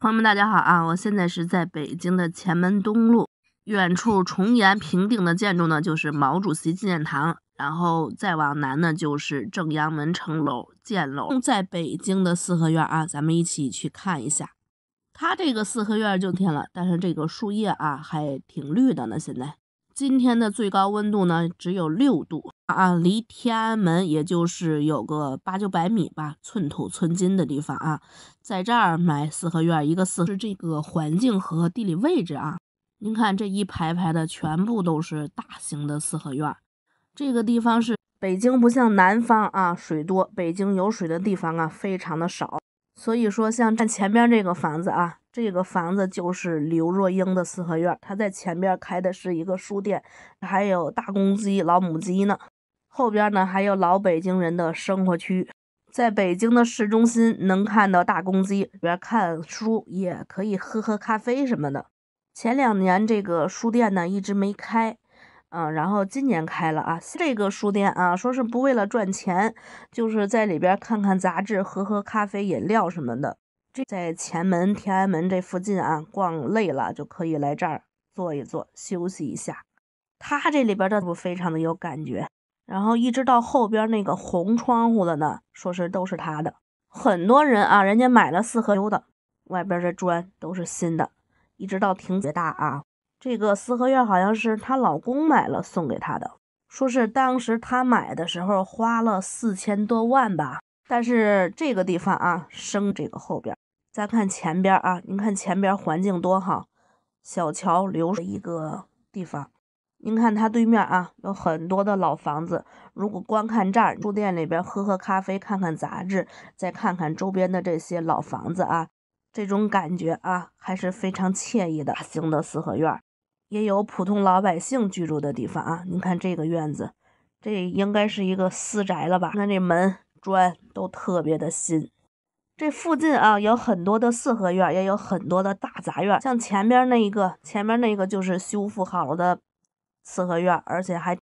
朋友们，大家好啊！我现在是在北京的前门东路，远处重檐平顶的建筑呢，就是毛主席纪念堂。然后再往南呢，就是正阳门城楼、箭楼。在北京的四合院啊，咱们一起去看一下。它这个四合院就添了，但是这个树叶啊，还挺绿的呢，现在。今天的最高温度呢，只有六度啊，离天安门也就是有个八九百米吧，寸土寸金的地方啊，在这儿买四合院，一个四，这个环境和地理位置啊，您看这一排排的全部都是大型的四合院，这个地方是北京，不像南方啊，水多，北京有水的地方啊，非常的少，所以说像看前边这个房子啊。这个房子就是刘若英的四合院，她在前边开的是一个书店，还有大公鸡、老母鸡呢。后边呢还有老北京人的生活区，在北京的市中心能看到大公鸡里边看书，也可以喝喝咖啡什么的。前两年这个书店呢一直没开，嗯，然后今年开了啊。这个书店啊，说是不为了赚钱，就是在里边看看杂志、喝喝咖啡、饮料什么的。这在前门、天安门这附近啊，逛累了就可以来这儿坐一坐，休息一下。他这里边儿的不非常的有感觉，然后一直到后边那个红窗户的呢，说是都是他的。很多人啊，人家买了四合院的，外边儿的砖都是新的，一直到挺别大啊。这个四合院好像是她老公买了送给她的，说是当时她买的时候花了四千多万吧。但是这个地方啊，生这个后边，再看前边啊，您看前边环境多好，小桥流水一个地方。您看它对面啊，有很多的老房子。如果光看这儿，住店里边喝喝咖啡，看看杂志，再看看周边的这些老房子啊，这种感觉啊，还是非常惬意的。大型的四合院，也有普通老百姓居住的地方啊。您看这个院子，这应该是一个私宅了吧？看这门。砖都特别的新，这附近啊有很多的四合院，也有很多的大杂院。像前边那一个，前面那个就是修复好了的四合院，而且还。